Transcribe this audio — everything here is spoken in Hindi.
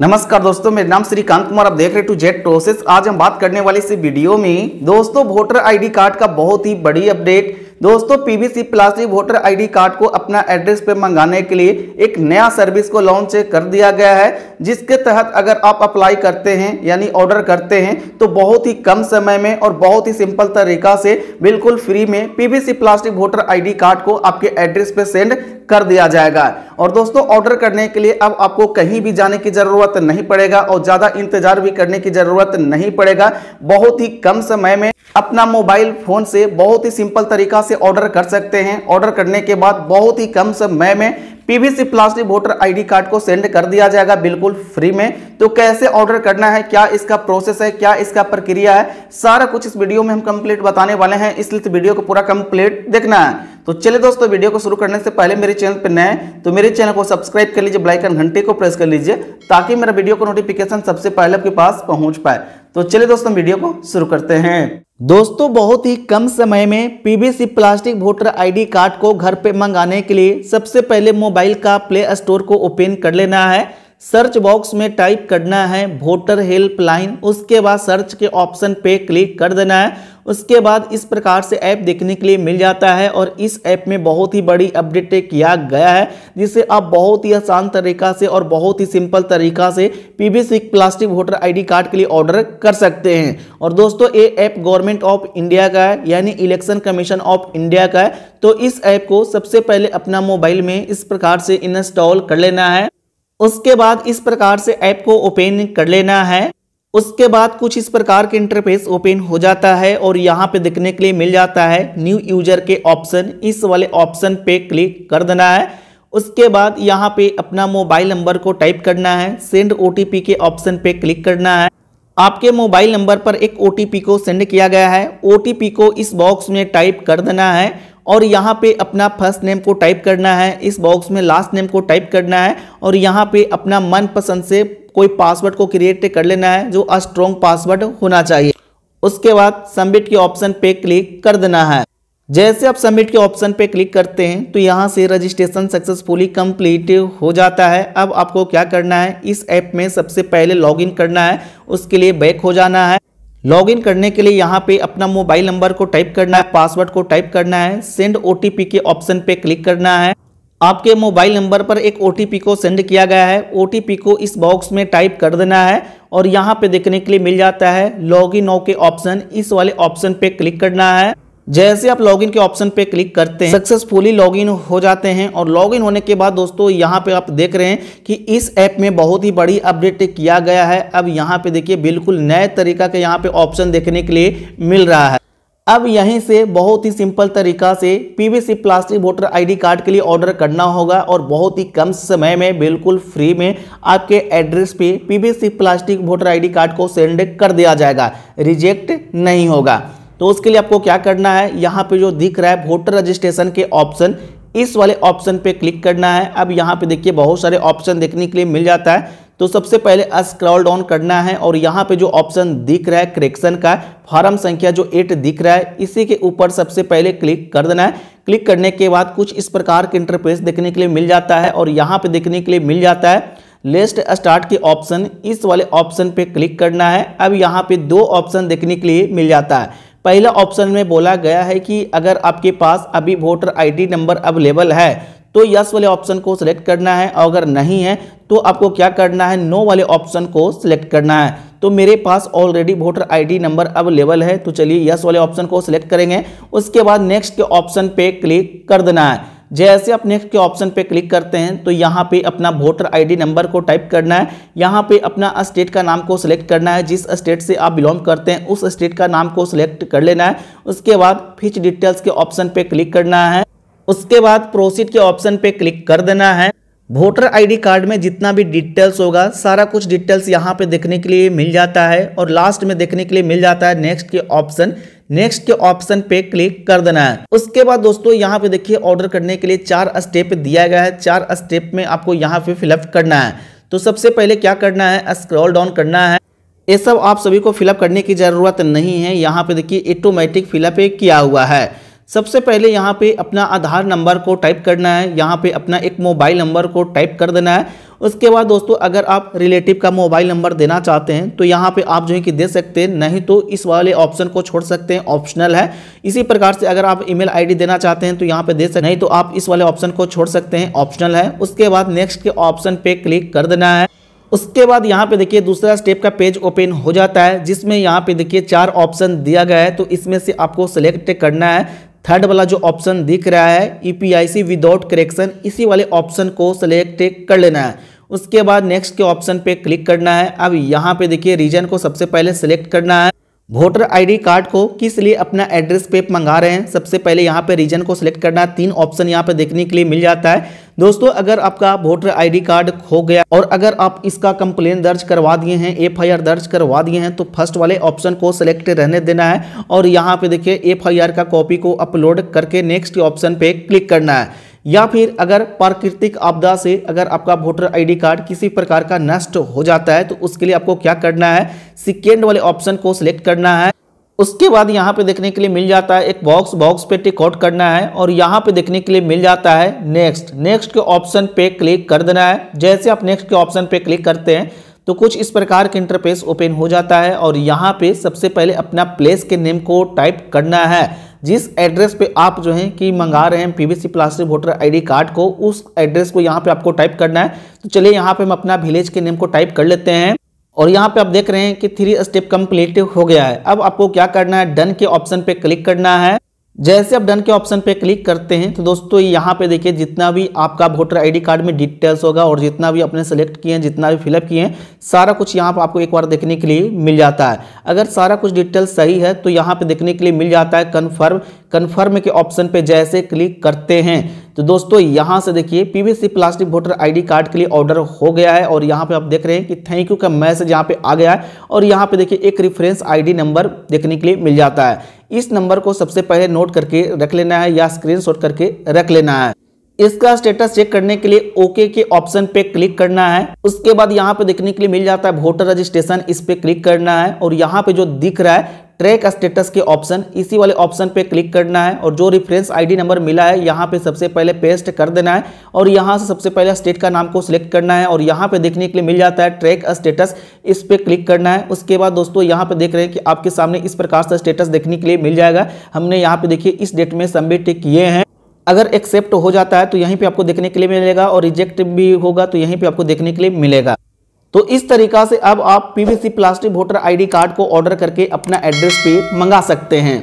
नमस्कार दोस्तों मेरा नाम श्रीकांत कुमार आप देख रहे टू जेट प्रोसेस आज हम बात करने वाले इस वीडियो में दोस्तों वोटर आईडी कार्ड का बहुत ही बड़ी अपडेट दोस्तों PVC plastic voter ID card को अपना एड्रेस पे मंगाने के लिए एक नया सर्विस को लॉन्च कर दिया गया है जिसके तहत अगर आप अप्लाई करते हैं यानी ऑर्डर करते हैं तो बहुत ही कम समय में और बहुत ही सिंपल तरीका से बिल्कुल फ्री में PVC plastic voter ID card को आपके एड्रेस पे सेंड कर दिया जाएगा और दोस्तों ऑर्डर करने के लिए अब आपको कहीं भी जाने की ज़रूरत नहीं पड़ेगा और ज़्यादा इंतजार भी करने की ज़रूरत नहीं पड़ेगा बहुत ही कम समय में अपना मोबाइल फ़ोन से बहुत ही सिंपल तरीका से से ऑर्डर कर सकते हैं ऑर्डर करने के बाद बहुत ही कम समय में PVC plastic voter ID card को सेंड कर दिया जाएगा बिल्कुल फ्री में तो कैसे ऑर्डर करना है क्या इसका प्रोसेस है क्या इसका प्रक्रिया है सारा कुछ इस वीडियो में हम कंप्लीट बताने वाले हैं इसलिए वीडियो को पूरा कंप्लीट देखना है तो चलिए दोस्तों वीडियो को शुरू करने से पहले मेरे चैनल पर नए तो मेरे चैनल को सब्सक्राइब कर लीजिए ब्लाइकन घंटे को प्रेस कर लीजिए ताकि मेरा वीडियो का नोटिफिकेशन सबसे पहले आपके पास पहुंच पाए तो चलिए दोस्तों वीडियो को शुरू करते हैं दोस्तों बहुत ही कम समय में PVC plastic voter ID card को घर पे मंगाने के लिए सबसे पहले मोबाइल का प्ले स्टोर को ओपन कर लेना है सर्च बॉक्स में टाइप करना है वोटर हेल्पलाइन उसके बाद सर्च के ऑप्शन पे क्लिक कर देना है उसके बाद इस प्रकार से ऐप देखने के लिए मिल जाता है और इस ऐप में बहुत ही बड़ी अपडेट किया गया है जिसे आप बहुत ही आसान तरीका से और बहुत ही सिंपल तरीका से PVC plastic voter ID card के लिए ऑर्डर कर सकते हैं और दोस्तों ये ऐप गवर्नमेंट ऑफ इंडिया का है यानी इलेक्शन कमीशन ऑफ इंडिया का है तो इस ऐप को सबसे पहले अपना मोबाइल में इस प्रकार से इंस्टॉल कर लेना है उसके बाद इस प्रकार से ऐप को ओपन कर लेना है उसके बाद कुछ इस प्रकार के इंटरफेस ओपन हो जाता है और यहाँ पे देखने के लिए मिल जाता है न्यू यूजर के ऑप्शन इस वाले ऑप्शन पे क्लिक कर देना है उसके बाद यहाँ पे अपना मोबाइल नंबर को टाइप करना है सेंड ओ के ऑप्शन पे क्लिक करना है आपके मोबाइल नंबर पर एक ओ को सेंड किया गया है ओ को इस बॉक्स में टाइप कर देना है और यहाँ पे अपना फर्स्ट नेम को टाइप करना है इस बॉक्स में लास्ट नेम को टाइप करना है और यहाँ पे अपना मनपसंद से कोई पासवर्ड को क्रिएट कर लेना है जो अस्ट्रॉन्ग पासवर्ड होना चाहिए उसके बाद सबमिट के ऑप्शन पे क्लिक कर देना है जैसे आप सबमिट के ऑप्शन पे क्लिक करते हैं तो यहाँ से रजिस्ट्रेशन सक्सेसफुली कंप्लीट हो जाता है अब आपको क्या करना है इस ऐप में सबसे पहले लॉगिन करना है उसके लिए बैक हो जाना है लॉगिन करने के लिए यहाँ पे अपना मोबाइल नंबर को टाइप करना है पासवर्ड को टाइप करना है सेंड ओटीपी के ऑप्शन पे क्लिक करना है आपके मोबाइल नंबर पर एक ओ को सेंड किया गया है ओ को इस बॉक्स में टाइप कर देना है और यहाँ पे देखने के लिए मिल जाता है लॉग इन के ऑप्शन इस वाले ऑप्शन पे क्लिक करना है जैसे आप लॉगिन के ऑप्शन पे क्लिक करते हैं सक्सेसफुली लॉगिन हो जाते हैं और लॉगिन होने के बाद दोस्तों यहाँ पे आप देख रहे हैं कि इस ऐप में बहुत ही बड़ी अपडेट किया गया है अब यहाँ पे देखिए बिल्कुल नए तरीका के यहाँ पे ऑप्शन देखने के लिए मिल रहा है अब यहीं से बहुत ही सिंपल तरीका से PVC plastic voter ID card के लिए ऑर्डर करना होगा और बहुत ही कम समय में बिल्कुल फ्री में आपके एड्रेस पे PVC plastic voter ID card को सेंड कर दिया जाएगा रिजेक्ट नहीं होगा तो उसके लिए आपको क्या करना है यहाँ पे जो दिख रहा है वोटर रजिस्ट्रेशन के ऑप्शन इस वाले ऑप्शन पर क्लिक करना है अब यहाँ पर देखिए बहुत सारे ऑप्शन देखने के लिए मिल जाता है तो सबसे पहले स्क्रॉल डाउन करना है और यहाँ पे जो ऑप्शन दिख रहा है करेक्शन का फॉर्म संख्या जो एट दिख रहा है इसी के ऊपर सबसे पहले क्लिक कर देना है क्लिक करने के बाद कुछ इस प्रकार के इंटरफेस देखने के लिए मिल जाता है और यहाँ पे देखने के लिए मिल जाता है लेस्ट स्टार्ट के ऑप्शन इस वाले ऑप्शन पे क्लिक करना है अब यहाँ पे दो ऑप्शन देखने के लिए मिल जाता है पहला ऑप्शन में बोला गया है कि अगर आपके पास अभी वोटर आईडी नंबर अवेलेबल है तो यस वाले ऑप्शन को सिलेक्ट करना है और अगर नहीं है तो आपको क्या करना है नो वाले ऑप्शन को सिलेक्ट करना है तो मेरे पास already voter ID number available है तो चलिए यस वाले ऑप्शन को सिलेक्ट करेंगे उसके बाद नेक्स्ट के ऑप्शन पे क्लिक कर देना है जैसे आप नेक्स्ट के ऑप्शन पे क्लिक करते हैं तो यहाँ पे अपना वोटर आईडी नंबर को टाइप करना है यहाँ पे अपना स्टेट का नाम को सिलेक्ट करना है जिस स्टेट से आप बिलोंग करते हैं उस स्टेट का नाम को सिलेक्ट कर लेना है उसके बाद फिच डिटेल्स के ऑप्शन पे क्लिक करना है उसके बाद प्रोसीड के ऑप्शन पे क्लिक कर देना है वोटर आईडी कार्ड में जितना भी डिटेल्स होगा सारा कुछ डिटेल्स यहाँ पे देखने के लिए मिल जाता है और लास्ट में देखने के लिए मिल जाता है नेक्स्ट के ऑप्शन नेक्स्ट के ऑप्शन पे क्लिक कर देना है उसके बाद दोस्तों यहाँ पे देखिए ऑर्डर करने के लिए चार स्टेप दिया गया है चार स्टेप में आपको यहाँ पे फिलअप करना है तो सबसे पहले क्या करना है स्क्रॉल डाउन करना है ये सब आप सभी को फिलअप करने की ज़रूरत नहीं है यहाँ पे देखिए ऑटोमेटिक फिलअप किया हुआ है सबसे पहले यहाँ पे अपना आधार नंबर को टाइप करना है यहाँ पे अपना एक मोबाइल नंबर को टाइप कर देना है उसके बाद दोस्तों अगर आप रिलेटिव का मोबाइल नंबर देना चाहते हैं तो यहाँ पे आप जो है कि दे सकते हैं नहीं तो इस वाले ऑप्शन को छोड़ सकते हैं ऑप्शनल है इसी प्रकार से अगर आप ईमेल आईडी देना चाहते हैं तो यहाँ पे दे सकते नहीं तो आप इस वाले ऑप्शन को छोड़ सकते हैं ऑप्शनल है उसके बाद नेक्स्ट के ऑप्शन पे क्लिक कर देना है उसके बाद यहाँ पे देखिए दूसरा स्टेप का पेज ओपन हो जाता है जिसमें यहाँ पे देखिए चार ऑप्शन दिया गया है तो इसमें से आपको सेलेक्ट करना है थर्ड वाला जो ऑप्शन दिख रहा है E P I C without correction इसी वाले ऑप्शन को सिलेक्ट कर लेना है उसके बाद नेक्स्ट के ऑप्शन पे क्लिक करना है अब यहाँ पे देखिए रीजन को सबसे पहले सिलेक्ट करना है वोटर आईडी कार्ड को किस लिए अपना एड्रेस पे मंगा रहे हैं सबसे पहले यहाँ पे रीजन को सिलेक्ट करना है तीन ऑप्शन यहाँ पे देखने के लिए मिल जाता है दोस्तों अगर आपका वोटर आईडी कार्ड खो गया और अगर आप इसका कंप्लेन दर्ज करवा दिए हैं एफ दर्ज करवा दिए हैं तो फर्स्ट वाले ऑप्शन को सिलेक्ट रहने देना है और यहाँ पे देखिए एफ का कॉपी को अपलोड करके नेक्स्ट ऑप्शन पे क्लिक करना है या फिर अगर प्राकृतिक आपदा से अगर आपका वोटर आईडी कार्ड किसी प्रकार का नष्ट हो जाता है तो उसके लिए आपको क्या करना है सिकेंड वाले ऑप्शन को सिलेक्ट करना है उसके बाद यहाँ पे देखने के लिए मिल जाता है एक बॉक्स बॉक्स पे टिक आउट करना है और यहाँ पे देखने के लिए मिल जाता है नेक्स्ट नेक्स्ट के ऑप्शन पे क्लिक कर देना है जैसे आप नेक्स्ट के ऑप्शन पे क्लिक करते हैं तो कुछ इस प्रकार के इंटरफेस ओपन हो जाता है और यहाँ पे सबसे पहले अपना प्लेस के नेम को टाइप करना है जिस एड्रेस पे आप जो है कि मंगा रहे हैं PVC plastic voter ID card को उस एड्रेस को यहाँ पे आपको टाइप करना है तो चलिए यहाँ पे हम अपना विलेज के नेम को टाइप कर लेते हैं और यहाँ पे आप देख रहे हैं कि थ्री स्टेप कंप्लीट हो गया है अब आपको क्या करना है डन के ऑप्शन पे क्लिक करना है जैसे आप डन के ऑप्शन पे क्लिक करते हैं तो दोस्तों यहाँ पे देखिए जितना भी आपका वोटर आईडी कार्ड में डिटेल्स होगा और जितना भी आपने सेलेक्ट किए हैं जितना भी फिलअप किए हैं सारा कुछ यहाँ पर आपको एक बार देखने के लिए मिल जाता है अगर सारा कुछ डिटेल्स सही है तो यहाँ पे देखने के लिए मिल जाता है कन्फर्म कन्फर्म के ऑप्शन पे जैसे क्लिक करते हैं तो दोस्तों यहाँ से देखिए PVC plastic voter ID card के लिए ऑर्डर हो गया है और यहाँ पे आप देख रहे हैं कि थैंक यू का मैसेज यहां पे आ गया है और यहाँ पे देखिए एक रेफरेंस आईडी नंबर देखने के लिए मिल जाता है इस नंबर को सबसे पहले नोट करके रख लेना है या स्क्रीन करके रख लेना है इसका स्टेटस चेक करने के लिए ओके के ऑप्शन पे क्लिक करना है उसके बाद यहाँ पे देखने के लिए मिल जाता है वोटर रजिस्ट्रेशन इस पे क्लिक करना है और यहाँ पे जो दिख रहा है ट्रैक स्टेटस के ऑप्शन इसी वाले ऑप्शन पे क्लिक करना है और जो रिफरेंस आईडी नंबर मिला है यहाँ पे सबसे पहले पेस्ट कर देना है और यहाँ से सबसे पहले स्टेट का नाम को सिलेक्ट करना है और यहाँ पे देखने के लिए मिल जाता है ट्रैक स्टेटस इस पर क्लिक करना है उसके बाद दोस्तों यहाँ पे देख रहे हैं कि आपके सामने इस प्रकार से स्टेटस देखने के लिए मिल जाएगा हमने यहाँ पे देखिए इस डेट में सबमिट किए हैं अगर एक्सेप्ट हो जाता है तो यहीं पे आपको देखने के लिए मिलेगा और रिजेक्ट भी होगा तो यहीं पे आपको देखने के लिए मिलेगा तो इस तरीका से अब आप PVC plastic voter ID card को ऑर्डर करके अपना एड्रेस पे मंगा सकते हैं